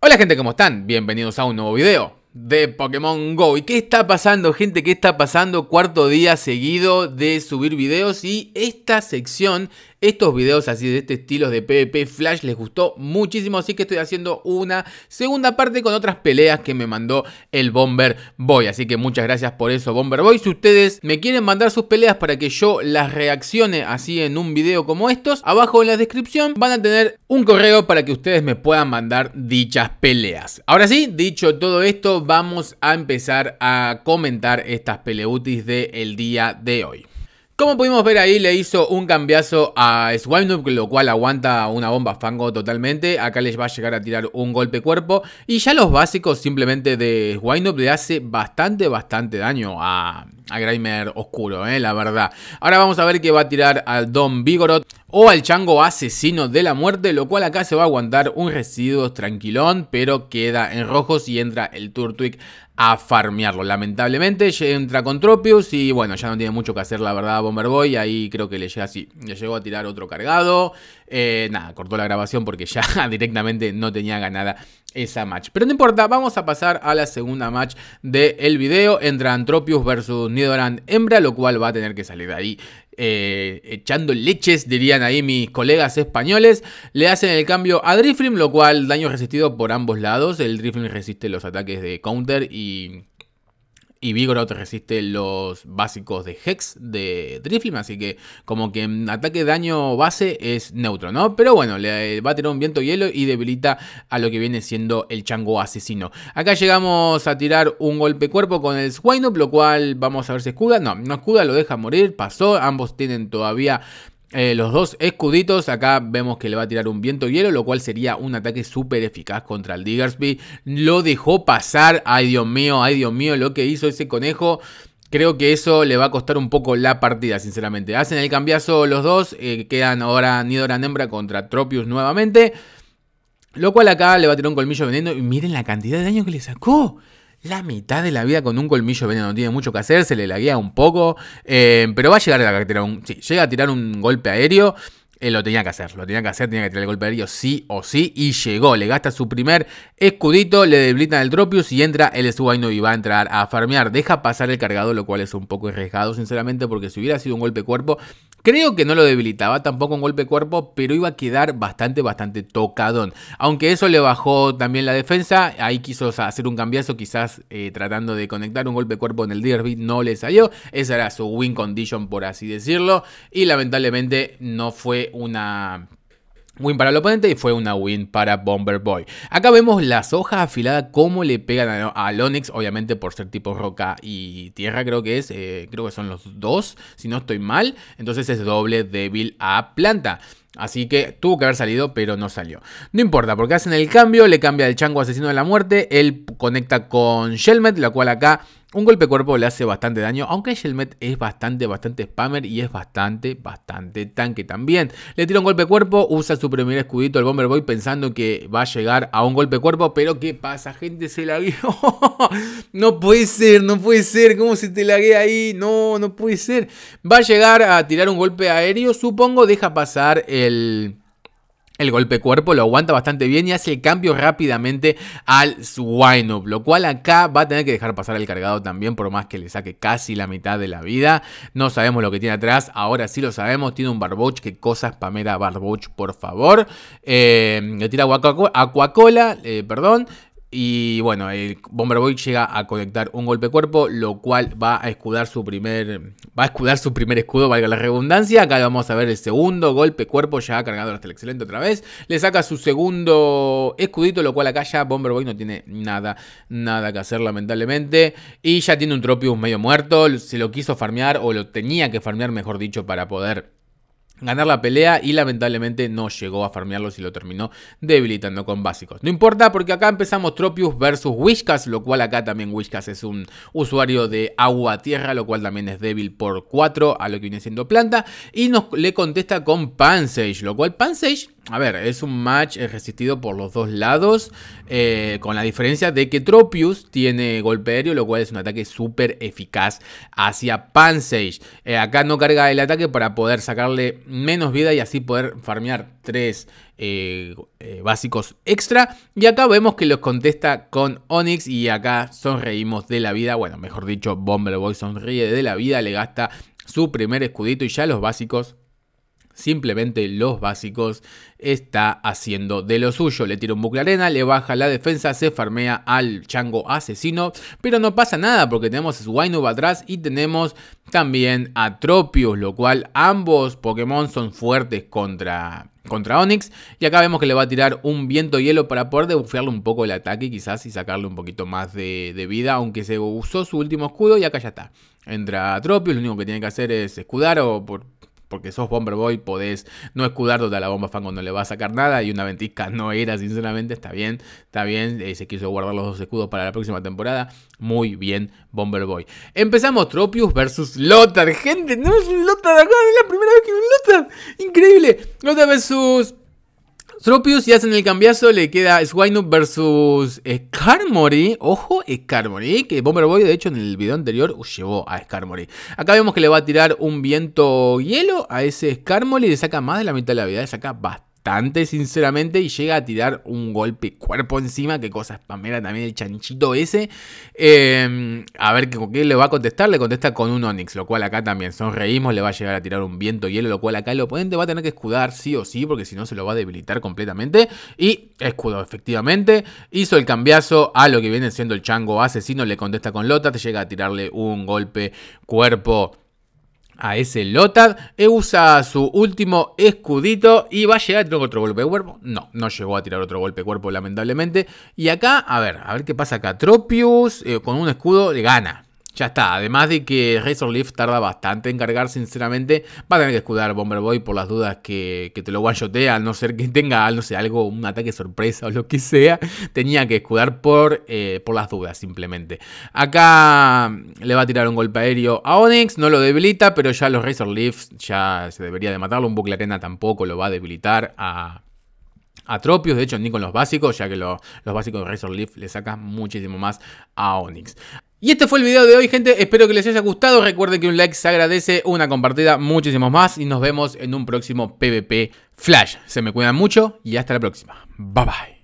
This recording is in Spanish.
Hola gente, ¿cómo están? Bienvenidos a un nuevo video de Pokémon GO. ¿Y qué está pasando gente? ¿Qué está pasando? Cuarto día seguido de subir videos y esta sección estos videos así de este estilo de PvP Flash les gustó muchísimo, así que estoy haciendo una segunda parte con otras peleas que me mandó el Bomber Boy. Así que muchas gracias por eso, Bomber Boy. Si ustedes me quieren mandar sus peleas para que yo las reaccione así en un video como estos, abajo en la descripción van a tener un correo para que ustedes me puedan mandar dichas peleas. Ahora sí, dicho todo esto, vamos a empezar a comentar estas peleutis del el día de hoy. Como pudimos ver ahí, le hizo un cambiazo a Up, lo cual aguanta una bomba fango totalmente. Acá les va a llegar a tirar un golpe cuerpo. Y ya los básicos simplemente de Up le hace bastante, bastante daño a, a Grimer Oscuro, eh, la verdad. Ahora vamos a ver que va a tirar al Don Vigorot o al chango asesino de la muerte, lo cual acá se va a aguantar un residuo tranquilón, pero queda en rojos y entra el Turtwig a farmearlo. Lamentablemente entra con Tropius y bueno, ya no tiene mucho que hacer la verdad bomber Bomberboy. Ahí creo que le llega así, le llegó a tirar otro cargado. Eh, nada, cortó la grabación porque ya directamente no tenía ganada esa match. Pero no importa, vamos a pasar a la segunda match del video. Entra Antropius versus Nidoran Hembra, lo cual va a tener que salir de ahí eh, echando leches, dirían ahí mis colegas españoles, le hacen el cambio a Driflim, lo cual daño resistido por ambos lados. El Driflim resiste los ataques de counter y y te resiste los básicos de Hex de Driflim, así que como que en ataque daño base es neutro, ¿no? Pero bueno, le eh, va a tirar un viento hielo y debilita a lo que viene siendo el chango asesino. Acá llegamos a tirar un golpe cuerpo con el Swainup, lo cual vamos a ver si escuda. No, no escuda, lo deja morir, pasó, ambos tienen todavía eh, los dos escuditos, acá vemos que le va a tirar un viento hielo, lo cual sería un ataque súper eficaz contra el Diggersby. Lo dejó pasar, ay Dios mío, ay Dios mío, lo que hizo ese conejo. Creo que eso le va a costar un poco la partida, sinceramente. Hacen el cambiazo los dos, eh, quedan ahora Nidoran Hembra contra Tropius nuevamente. Lo cual acá le va a tirar un colmillo veneno y miren la cantidad de daño que le sacó la mitad de la vida con un colmillo veneno. No tiene mucho que hacer, se le laguea un poco, eh, pero va a llegar a la sí, llega a tirar un golpe aéreo él lo tenía que hacer, lo tenía que hacer, tenía que tirar el golpe aéreo sí o sí. Y llegó, le gasta su primer escudito, le debilitan el Tropius y entra el Subaino y va a entrar a farmear. Deja pasar el cargado, lo cual es un poco arriesgado, sinceramente, porque si hubiera sido un golpe cuerpo, creo que no lo debilitaba tampoco un golpe cuerpo, pero iba a quedar bastante, bastante tocadón. Aunque eso le bajó también la defensa, ahí quiso hacer un cambiazo, quizás eh, tratando de conectar un golpe cuerpo en el derby, no le salió. Esa era su win condition, por así decirlo, y lamentablemente no fue una Win para el oponente y fue una win para Bomber Boy. Acá vemos las hojas afiladas, como le pegan a, a obviamente por ser tipo roca y tierra, creo que es, eh, creo que son los dos, si no estoy mal. Entonces es doble débil a planta. Así que tuvo que haber salido, pero no salió. No importa, porque hacen el cambio, le cambia el chango asesino de la muerte, él conecta con Shelmet, la cual acá un golpe cuerpo le hace bastante daño, aunque Shelmet es bastante, bastante spammer y es bastante, bastante tanque también. Le tira un golpe cuerpo, usa su primer escudito al Boy pensando que va a llegar a un golpe cuerpo, pero ¿qué pasa? Gente, se la no puede ser, no puede ser, ¿cómo se te laguea ahí? No, no puede ser. Va a llegar a tirar un golpe aéreo, supongo, deja pasar el el golpe cuerpo lo aguanta bastante bien y hace el cambio rápidamente al Up. lo cual acá va a tener que dejar pasar el cargado también, por más que le saque casi la mitad de la vida. No sabemos lo que tiene atrás, ahora sí lo sabemos, tiene un Barboch, qué cosas, Pamela Barboch, por favor. Eh, le tira Aquacola, eh, perdón, y bueno, el Boy llega a conectar un golpe cuerpo, lo cual va a escudar su primer. Va a escudar su primer escudo, valga la redundancia. Acá vamos a ver el segundo golpe cuerpo, ya ha cargado hasta el excelente otra vez. Le saca su segundo escudito, lo cual acá ya Boy no tiene nada, nada que hacer, lamentablemente. Y ya tiene un Tropius medio muerto. Se lo quiso farmear, o lo tenía que farmear, mejor dicho, para poder ganar la pelea y lamentablemente no llegó a farmearlo y lo terminó debilitando con básicos. No importa porque acá empezamos Tropius versus Wishcast, lo cual acá también Wishcast es un usuario de agua tierra, lo cual también es débil por 4 a lo que viene siendo planta y nos le contesta con Pansage, lo cual Pansage a ver, es un match eh, resistido por los dos lados, eh, con la diferencia de que Tropius tiene golpe aéreo, lo cual es un ataque súper eficaz hacia Pansage. Eh, acá no carga el ataque para poder sacarle menos vida y así poder farmear tres básicos extra. Y acá vemos que los contesta con Onix y acá sonreímos de la vida. Bueno, mejor dicho, Bomber Boy sonríe de la vida, le gasta su primer escudito y ya los básicos simplemente los básicos, está haciendo de lo suyo. Le tira un bucle arena, le baja la defensa, se farmea al chango asesino, pero no pasa nada porque tenemos a Swainu atrás y tenemos también a Tropius, lo cual ambos Pokémon son fuertes contra contra Onix. Y acá vemos que le va a tirar un viento hielo para poder debufearle un poco el ataque quizás y sacarle un poquito más de, de, vida. Aunque se usó su último escudo y acá ya está. Entra Tropius, lo único que tiene que hacer es escudar o por porque sos Boy, podés no donde a la bomba Fango no le va a sacar nada. Y una ventisca no era, sinceramente, está bien, está bien. Eh, se quiso guardar los dos escudos para la próxima temporada. Muy bien, Bomber Boy. Empezamos Tropius versus Lothar. Gente, No es un Lothar es la primera vez que un Lothar. Increíble. Lothar versus Stropius, y hacen el cambiazo, le queda Swainup versus Skarmory. Ojo, Skarmory, que Bomber Boy, de hecho, en el video anterior uh, llevó a Skarmory. Acá vemos que le va a tirar un viento hielo a ese Skarmory, le saca más de la mitad de la vida, le saca bastante bastante, sinceramente, y llega a tirar un golpe cuerpo encima, que cosa espamera también el chanchito ese. Em, a ver qué le va a contestar, le contesta con un Onix, lo cual acá también sonreímos, le va a llegar a tirar un viento hielo, lo cual acá el oponente va a tener que escudar sí o sí, porque si no se lo va a debilitar completamente. Y escudo efectivamente, hizo el cambiazo a lo que viene siendo el chango asesino, le contesta con Lota, te llega a tirarle un golpe cuerpo a ese Lotad, e usa su último escudito y va a llegar a tirar otro golpe de cuerpo. No, no llegó a tirar otro golpe de cuerpo lamentablemente. Y acá, a ver, a ver qué pasa acá. Tropius eh, con un escudo le gana. Ya está, además de que Razor Leaf tarda bastante en cargar, sinceramente, va a tener que escudar Bomber Boy por las dudas que, que te lo guayotea, a no ser que tenga, no sé, algo, un ataque sorpresa o lo que sea, tenía que escudar por, eh, por las dudas, simplemente. Acá le va a tirar un golpe aéreo a Onyx, no lo debilita, pero ya los Razor Leaf ya se debería de matarlo, un bucle arena tampoco lo va a debilitar a, Atropios, de hecho ni con los básicos, ya que los básicos de Razor Leaf le sacan muchísimo más a Onyx. Y este fue el video de hoy, gente. Espero que les haya gustado. Recuerden que un like se agradece, una compartida, muchísimos más. Y nos vemos en un próximo PvP Flash. Se me cuidan mucho y hasta la próxima. Bye bye.